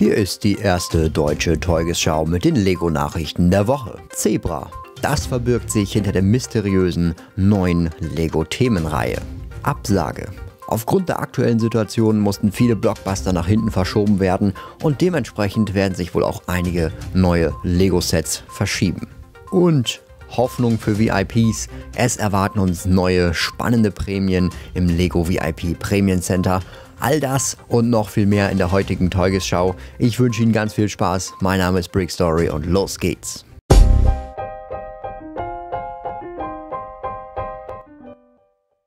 Hier ist die erste deutsche Teugesschau mit den Lego-Nachrichten der Woche. Zebra. Das verbirgt sich hinter der mysteriösen neuen Lego-Themenreihe. Absage. Aufgrund der aktuellen Situation mussten viele Blockbuster nach hinten verschoben werden und dementsprechend werden sich wohl auch einige neue Lego-Sets verschieben. Und Hoffnung für VIPs. Es erwarten uns neue spannende Prämien im Lego VIP Prämien Center All das und noch viel mehr in der heutigen Teugesschau. Ich wünsche Ihnen ganz viel Spaß. Mein Name ist Brick Story und los geht's.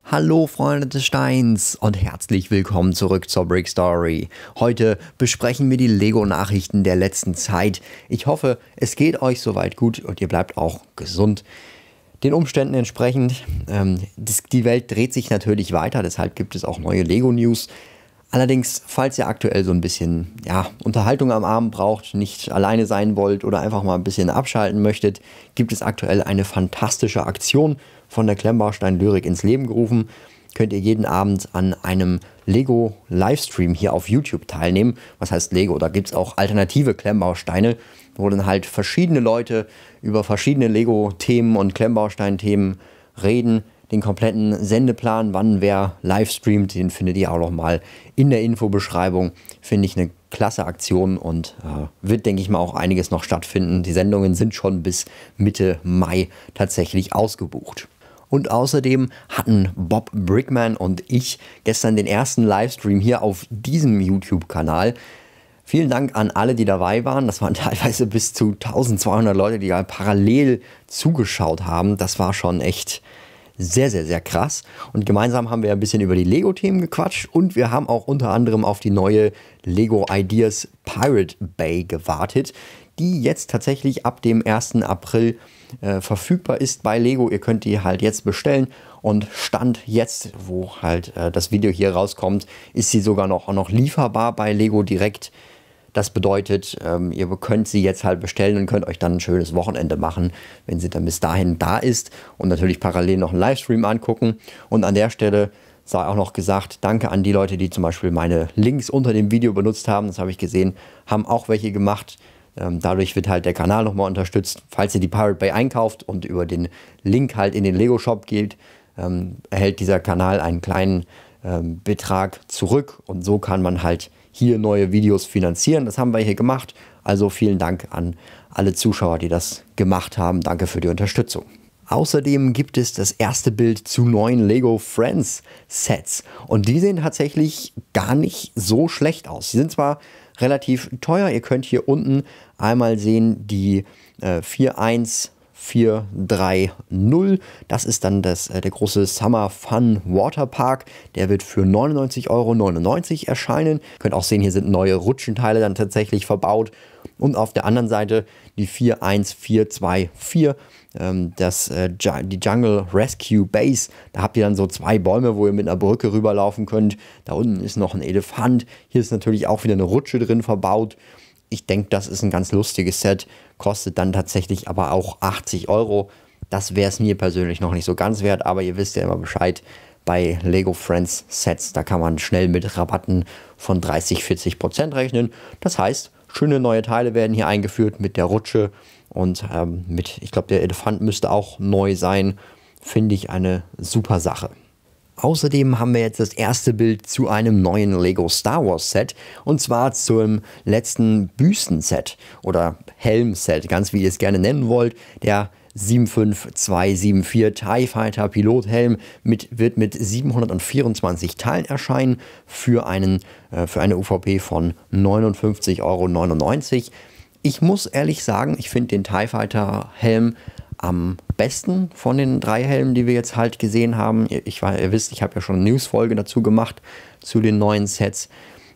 Hallo Freunde des Steins und herzlich willkommen zurück zur Brick Story. Heute besprechen wir die Lego-Nachrichten der letzten Zeit. Ich hoffe, es geht euch soweit gut und ihr bleibt auch gesund. Den Umständen entsprechend, ähm, die Welt dreht sich natürlich weiter, deshalb gibt es auch neue Lego-News. Allerdings, falls ihr aktuell so ein bisschen ja, Unterhaltung am Abend braucht, nicht alleine sein wollt oder einfach mal ein bisschen abschalten möchtet, gibt es aktuell eine fantastische Aktion von der Klemmbaustein Lyrik ins Leben gerufen. Könnt ihr jeden Abend an einem Lego Livestream hier auf YouTube teilnehmen. Was heißt Lego? Da gibt es auch alternative Klemmbausteine, wo dann halt verschiedene Leute über verschiedene Lego-Themen und Klemmbaustein-Themen reden den kompletten Sendeplan, wann wer live streamt, den findet ihr auch nochmal in der Infobeschreibung. Finde ich eine klasse Aktion und äh, wird, denke ich mal, auch einiges noch stattfinden. Die Sendungen sind schon bis Mitte Mai tatsächlich ausgebucht. Und außerdem hatten Bob Brickman und ich gestern den ersten Livestream hier auf diesem YouTube-Kanal. Vielen Dank an alle, die dabei waren. Das waren teilweise bis zu 1200 Leute, die ja parallel zugeschaut haben. Das war schon echt sehr, sehr, sehr krass. Und gemeinsam haben wir ein bisschen über die Lego-Themen gequatscht und wir haben auch unter anderem auf die neue Lego Ideas Pirate Bay gewartet, die jetzt tatsächlich ab dem 1. April äh, verfügbar ist bei Lego. Ihr könnt die halt jetzt bestellen und Stand jetzt, wo halt äh, das Video hier rauskommt, ist sie sogar noch, noch lieferbar bei Lego direkt. Das bedeutet, ähm, ihr könnt sie jetzt halt bestellen und könnt euch dann ein schönes Wochenende machen, wenn sie dann bis dahin da ist und natürlich parallel noch einen Livestream angucken. Und an der Stelle sei auch noch gesagt, danke an die Leute, die zum Beispiel meine Links unter dem Video benutzt haben. Das habe ich gesehen, haben auch welche gemacht. Ähm, dadurch wird halt der Kanal nochmal unterstützt. Falls ihr die Pirate Bay einkauft und über den Link halt in den Lego Shop geht, ähm, erhält dieser Kanal einen kleinen ähm, Betrag zurück und so kann man halt hier neue Videos finanzieren. Das haben wir hier gemacht. Also vielen Dank an alle Zuschauer, die das gemacht haben. Danke für die Unterstützung. Außerdem gibt es das erste Bild zu neuen Lego Friends Sets. Und die sehen tatsächlich gar nicht so schlecht aus. Sie sind zwar relativ teuer. Ihr könnt hier unten einmal sehen die äh, 4.1 430. Das ist dann das, äh, der große Summer Fun Water Park. Der wird für 99,99 Euro erscheinen. Ihr könnt auch sehen, hier sind neue Rutschenteile dann tatsächlich verbaut. Und auf der anderen Seite die 41424, ähm, äh, die Jungle Rescue Base. Da habt ihr dann so zwei Bäume, wo ihr mit einer Brücke rüberlaufen könnt. Da unten ist noch ein Elefant. Hier ist natürlich auch wieder eine Rutsche drin verbaut ich denke, das ist ein ganz lustiges Set, kostet dann tatsächlich aber auch 80 Euro. Das wäre es mir persönlich noch nicht so ganz wert, aber ihr wisst ja immer Bescheid bei Lego Friends Sets. Da kann man schnell mit Rabatten von 30, 40 Prozent rechnen. Das heißt, schöne neue Teile werden hier eingeführt mit der Rutsche und ähm, mit, ich glaube, der Elefant müsste auch neu sein. Finde ich eine super Sache. Außerdem haben wir jetzt das erste Bild zu einem neuen Lego Star Wars Set und zwar zum letzten Büsten-Set oder Helm-Set, ganz wie ihr es gerne nennen wollt. Der 75274 TIE Fighter Pilothelm mit, wird mit 724 Teilen erscheinen für, einen, äh, für eine UVP von 59,99 Euro. Ich muss ehrlich sagen, ich finde den TIE Fighter Helm am besten von den drei Helmen, die wir jetzt halt gesehen haben. Ich war, ihr wisst, ich habe ja schon eine Newsfolge dazu gemacht zu den neuen Sets.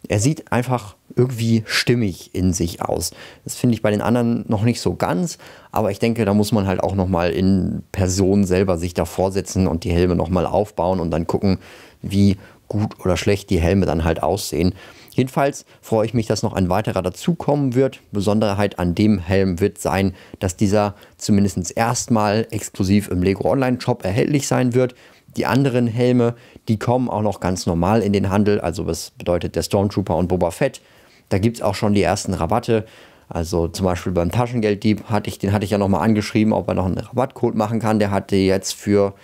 Er sieht einfach irgendwie stimmig in sich aus. Das finde ich bei den anderen noch nicht so ganz, aber ich denke, da muss man halt auch noch mal in Person selber sich davor setzen und die Helme noch mal aufbauen und dann gucken, wie gut oder schlecht die Helme dann halt aussehen. Jedenfalls freue ich mich, dass noch ein weiterer dazukommen wird. Besonderheit an dem Helm wird sein, dass dieser zumindest erstmal exklusiv im Lego Online Shop erhältlich sein wird. Die anderen Helme, die kommen auch noch ganz normal in den Handel. Also was bedeutet der Stormtrooper und Boba Fett? Da gibt es auch schon die ersten Rabatte. Also zum Beispiel beim Taschengelddieb hatte ich, den hatte ich ja nochmal angeschrieben, ob er noch einen Rabattcode machen kann. Der hatte jetzt für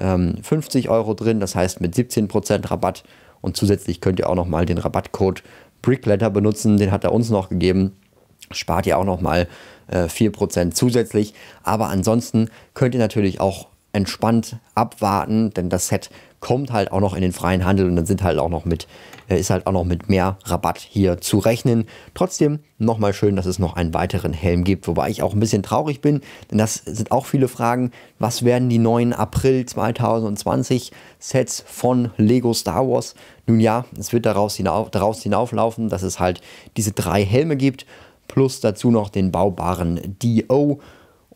ähm, 50 Euro drin, das heißt mit 17% Rabatt und zusätzlich könnt ihr auch nochmal den Rabattcode Brickletter benutzen, den hat er uns noch gegeben. Spart ihr auch nochmal äh, 4% zusätzlich. Aber ansonsten könnt ihr natürlich auch entspannt abwarten, denn das Set kommt halt auch noch in den freien Handel und dann sind halt auch noch mit, äh, ist halt auch noch mit mehr Rabatt hier zu rechnen. Trotzdem nochmal schön, dass es noch einen weiteren Helm gibt, wobei ich auch ein bisschen traurig bin, denn das sind auch viele Fragen. Was werden die neuen April 2020 Sets von Lego Star Wars? Nun ja, es wird daraus hinauf, daraus hinauflaufen, dass es halt diese drei Helme gibt, plus dazu noch den baubaren DO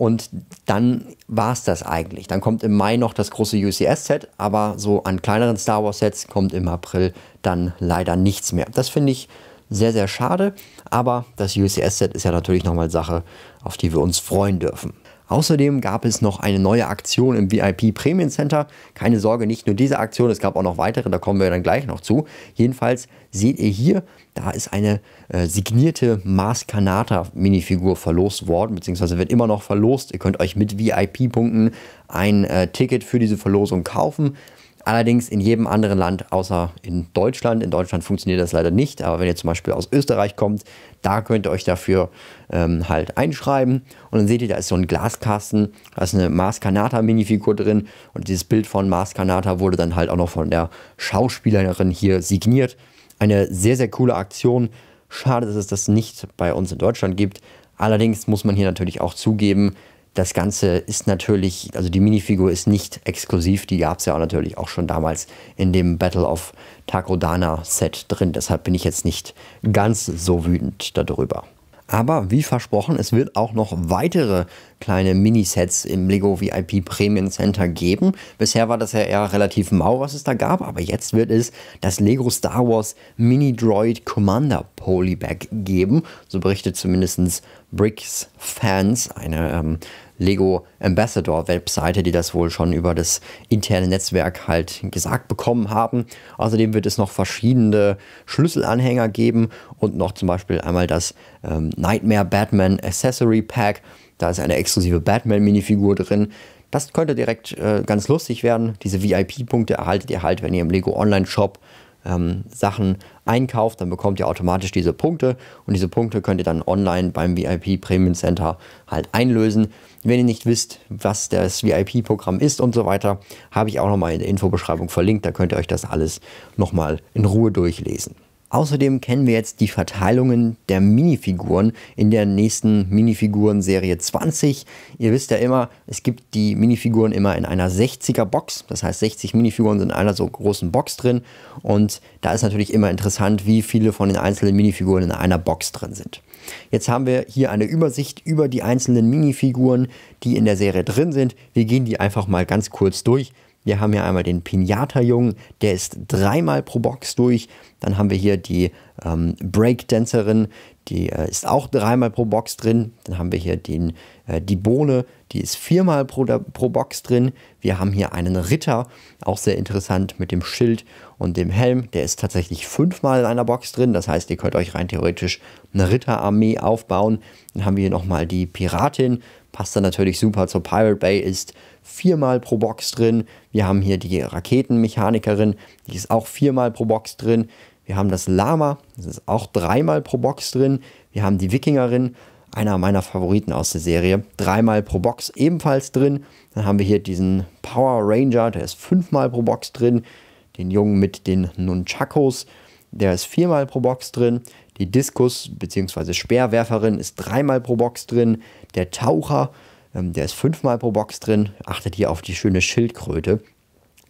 und dann war es das eigentlich. Dann kommt im Mai noch das große UCS-Set, aber so an kleineren Star Wars-Sets kommt im April dann leider nichts mehr. Das finde ich sehr, sehr schade, aber das UCS-Set ist ja natürlich nochmal Sache, auf die wir uns freuen dürfen. Außerdem gab es noch eine neue Aktion im VIP Prämien Center. Keine Sorge, nicht nur diese Aktion, es gab auch noch weitere, da kommen wir dann gleich noch zu. Jedenfalls seht ihr hier, da ist eine äh, signierte Mars Kanata Minifigur verlost worden, beziehungsweise wird immer noch verlost. Ihr könnt euch mit VIP-Punkten ein äh, Ticket für diese Verlosung kaufen. Allerdings in jedem anderen Land außer in Deutschland. In Deutschland funktioniert das leider nicht, aber wenn ihr zum Beispiel aus Österreich kommt, da könnt ihr euch dafür ähm, halt einschreiben. Und dann seht ihr, da ist so ein Glaskasten, da ist eine Mars Kanata Minifigur drin und dieses Bild von Mars Kanata wurde dann halt auch noch von der Schauspielerin hier signiert. Eine sehr, sehr coole Aktion. Schade, dass es das nicht bei uns in Deutschland gibt. Allerdings muss man hier natürlich auch zugeben, das Ganze ist natürlich, also die Minifigur ist nicht exklusiv, die gab es ja auch natürlich auch schon damals in dem Battle of Takodana Set drin. Deshalb bin ich jetzt nicht ganz so wütend darüber. Aber wie versprochen, es wird auch noch weitere kleine Minisets im Lego VIP Premium Center geben. Bisher war das ja eher relativ mau, was es da gab, aber jetzt wird es das Lego Star Wars Mini Droid Commander Polybag geben. So berichtet zumindest Bricks Fans, eine ähm, Lego Ambassador Webseite, die das wohl schon über das interne Netzwerk halt gesagt bekommen haben. Außerdem wird es noch verschiedene Schlüsselanhänger geben und noch zum Beispiel einmal das ähm, Nightmare Batman Accessory Pack. Da ist eine exklusive Batman-Minifigur drin. Das könnte direkt äh, ganz lustig werden. Diese VIP-Punkte erhaltet ihr halt, wenn ihr im Lego Online-Shop ähm, Sachen einkauft, dann bekommt ihr automatisch diese Punkte und diese Punkte könnt ihr dann online beim VIP Premium Center halt einlösen. Wenn ihr nicht wisst, was das VIP-Programm ist und so weiter, habe ich auch nochmal in der Infobeschreibung verlinkt, da könnt ihr euch das alles nochmal in Ruhe durchlesen. Außerdem kennen wir jetzt die Verteilungen der Minifiguren in der nächsten Minifiguren-Serie 20. Ihr wisst ja immer, es gibt die Minifiguren immer in einer 60er-Box. Das heißt, 60 Minifiguren sind in einer so großen Box drin. Und da ist natürlich immer interessant, wie viele von den einzelnen Minifiguren in einer Box drin sind. Jetzt haben wir hier eine Übersicht über die einzelnen Minifiguren, die in der Serie drin sind. Wir gehen die einfach mal ganz kurz durch. Wir haben hier einmal den Pinata-Jungen, der ist dreimal pro Box durch. Dann haben wir hier die ähm, Breakdancerin, die äh, ist auch dreimal pro Box drin. Dann haben wir hier den, äh, die Bohne, die ist viermal pro, pro Box drin. Wir haben hier einen Ritter, auch sehr interessant mit dem Schild und dem Helm. Der ist tatsächlich fünfmal in einer Box drin. Das heißt, ihr könnt euch rein theoretisch eine Ritterarmee aufbauen. Dann haben wir hier nochmal die Piratin. Passt dann natürlich super zur Pirate Bay, ist viermal pro Box drin. Wir haben hier die Raketenmechanikerin, die ist auch viermal pro Box drin. Wir haben das Lama, das ist auch dreimal pro Box drin. Wir haben die Wikingerin, einer meiner Favoriten aus der Serie, dreimal pro Box ebenfalls drin. Dann haben wir hier diesen Power Ranger, der ist fünfmal pro Box drin. Den Jungen mit den Nunchakos, der ist viermal pro Box drin. Die Diskus bzw. Speerwerferin ist dreimal pro Box drin. Der Taucher, ähm, der ist fünfmal pro Box drin. Achtet hier auf die schöne Schildkröte.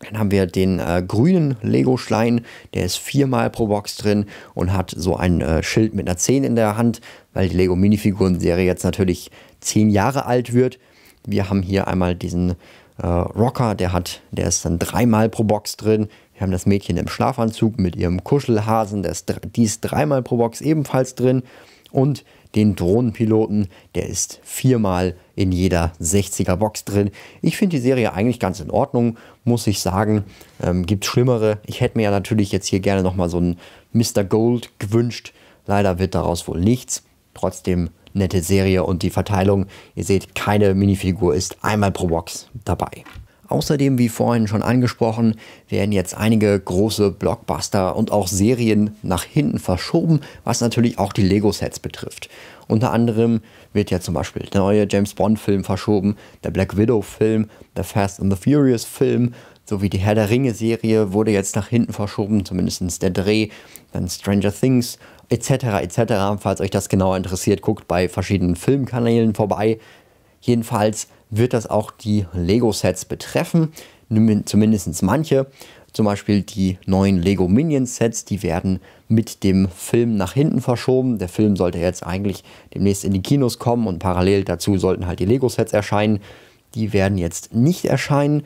Dann haben wir den äh, grünen Lego-Schlein, der ist viermal pro Box drin und hat so ein äh, Schild mit einer 10 in der Hand, weil die Lego Minifiguren-Serie jetzt natürlich 10 Jahre alt wird. Wir haben hier einmal diesen äh, Rocker, der, hat, der ist dann dreimal pro Box drin. Wir haben das Mädchen im Schlafanzug mit ihrem Kuschelhasen, der ist, die ist dreimal pro Box ebenfalls drin. Und den Drohnenpiloten. Der ist viermal in jeder 60er Box drin. Ich finde die Serie eigentlich ganz in Ordnung, muss ich sagen. Ähm, gibt schlimmere. Ich hätte mir ja natürlich jetzt hier gerne nochmal so einen Mr. Gold gewünscht. Leider wird daraus wohl nichts. Trotzdem nette Serie und die Verteilung, ihr seht, keine Minifigur ist einmal pro Box dabei. Außerdem, wie vorhin schon angesprochen, werden jetzt einige große Blockbuster und auch Serien nach hinten verschoben, was natürlich auch die Lego-Sets betrifft. Unter anderem wird ja zum Beispiel der neue James Bond-Film verschoben, der Black Widow-Film, der Fast and the Furious-Film, sowie die Herr der Ringe-Serie wurde jetzt nach hinten verschoben, zumindest der Dreh, dann Stranger Things etc. etc. Falls euch das genauer interessiert, guckt bei verschiedenen Filmkanälen vorbei. Jedenfalls wird das auch die Lego-Sets betreffen, zumindest manche. Zum Beispiel die neuen Lego Minions Sets, die werden mit dem Film nach hinten verschoben. Der Film sollte jetzt eigentlich demnächst in die Kinos kommen und parallel dazu sollten halt die Lego Sets erscheinen. Die werden jetzt nicht erscheinen.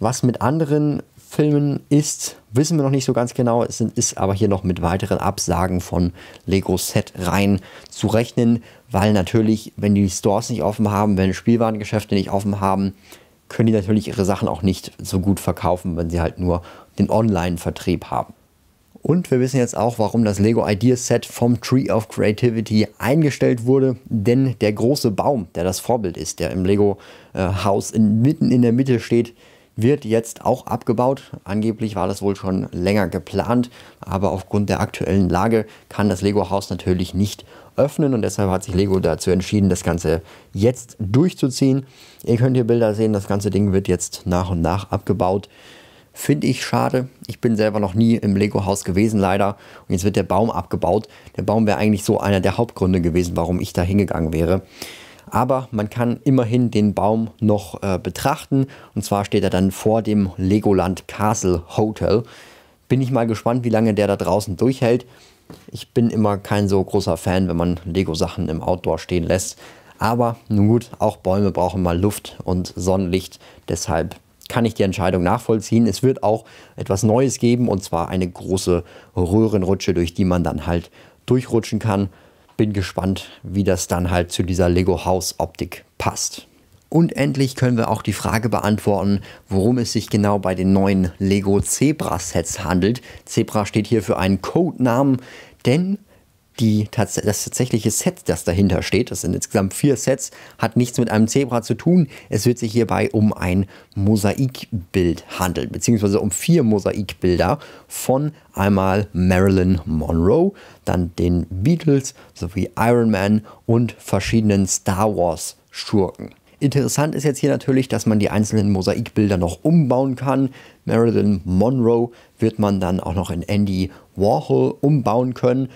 Was mit anderen Filmen ist, wissen wir noch nicht so ganz genau. Es ist aber hier noch mit weiteren Absagen von Lego Set rein zu rechnen, weil natürlich, wenn die Stores nicht offen haben, wenn Spielwarengeschäfte nicht offen haben, können die natürlich ihre Sachen auch nicht so gut verkaufen, wenn sie halt nur den Online-Vertrieb haben. Und wir wissen jetzt auch, warum das Lego Ideas Set vom Tree of Creativity eingestellt wurde. Denn der große Baum, der das Vorbild ist, der im Lego-Haus äh, mitten in der Mitte steht, wird jetzt auch abgebaut. Angeblich war das wohl schon länger geplant, aber aufgrund der aktuellen Lage kann das Lego-Haus natürlich nicht öffnen und deshalb hat sich Lego dazu entschieden, das Ganze jetzt durchzuziehen. Ihr könnt hier Bilder sehen, das ganze Ding wird jetzt nach und nach abgebaut. Finde ich schade. Ich bin selber noch nie im Lego-Haus gewesen, leider. Und jetzt wird der Baum abgebaut. Der Baum wäre eigentlich so einer der Hauptgründe gewesen, warum ich da hingegangen wäre aber man kann immerhin den Baum noch äh, betrachten und zwar steht er dann vor dem Legoland Castle Hotel. Bin ich mal gespannt, wie lange der da draußen durchhält. Ich bin immer kein so großer Fan, wenn man Lego-Sachen im Outdoor stehen lässt. Aber nun gut, auch Bäume brauchen mal Luft und Sonnenlicht. Deshalb kann ich die Entscheidung nachvollziehen. Es wird auch etwas Neues geben und zwar eine große Röhrenrutsche, durch die man dann halt durchrutschen kann bin gespannt, wie das dann halt zu dieser Lego House Optik passt. Und endlich können wir auch die Frage beantworten, worum es sich genau bei den neuen Lego Zebra Sets handelt. Zebra steht hier für einen Codenamen, denn die, das tatsächliche Set, das dahinter steht, das sind insgesamt vier Sets, hat nichts mit einem Zebra zu tun. Es wird sich hierbei um ein Mosaikbild handeln, beziehungsweise um vier Mosaikbilder von einmal Marilyn Monroe, dann den Beatles sowie Iron Man und verschiedenen Star Wars Schurken. Interessant ist jetzt hier natürlich, dass man die einzelnen Mosaikbilder noch umbauen kann. Marilyn Monroe wird man dann auch noch in Andy Warhol umbauen können.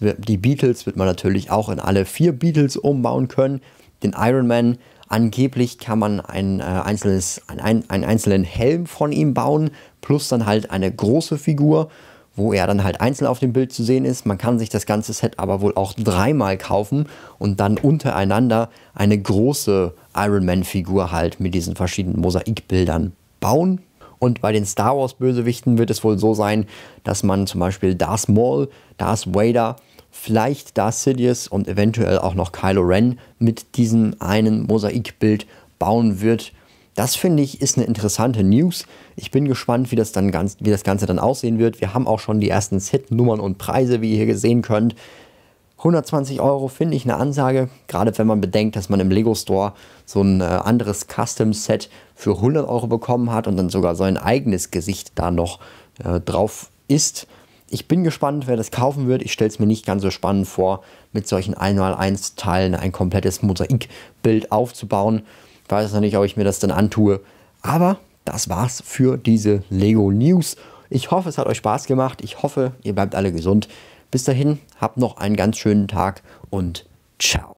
Wird, die Beatles wird man natürlich auch in alle vier Beatles umbauen können. Den Iron Man angeblich kann man ein, äh, einzelnes, ein, ein, einen einzelnen Helm von ihm bauen, plus dann halt eine große Figur, wo er dann halt einzeln auf dem Bild zu sehen ist. Man kann sich das ganze Set aber wohl auch dreimal kaufen und dann untereinander eine große Iron Man-Figur halt mit diesen verschiedenen Mosaikbildern bauen. Und bei den Star Wars Bösewichten wird es wohl so sein, dass man zum Beispiel Darth Maul, Darth Vader, vielleicht Darth Sidious und eventuell auch noch Kylo Ren mit diesem einen Mosaikbild bauen wird. Das finde ich ist eine interessante News. Ich bin gespannt, wie das, dann ganz, wie das Ganze dann aussehen wird. Wir haben auch schon die ersten Set-Nummern und Preise, wie ihr hier sehen könnt. 120 Euro finde ich eine Ansage, gerade wenn man bedenkt, dass man im Lego Store so ein äh, anderes Custom Set für 100 Euro bekommen hat und dann sogar sein eigenes Gesicht da noch äh, drauf ist. Ich bin gespannt, wer das kaufen wird. Ich stelle es mir nicht ganz so spannend vor, mit solchen 1x1 Teilen ein komplettes Mosaikbild aufzubauen. Ich weiß noch nicht, ob ich mir das dann antue. Aber das war's für diese Lego News. Ich hoffe, es hat euch Spaß gemacht. Ich hoffe, ihr bleibt alle gesund. Bis dahin, habt noch einen ganz schönen Tag und ciao.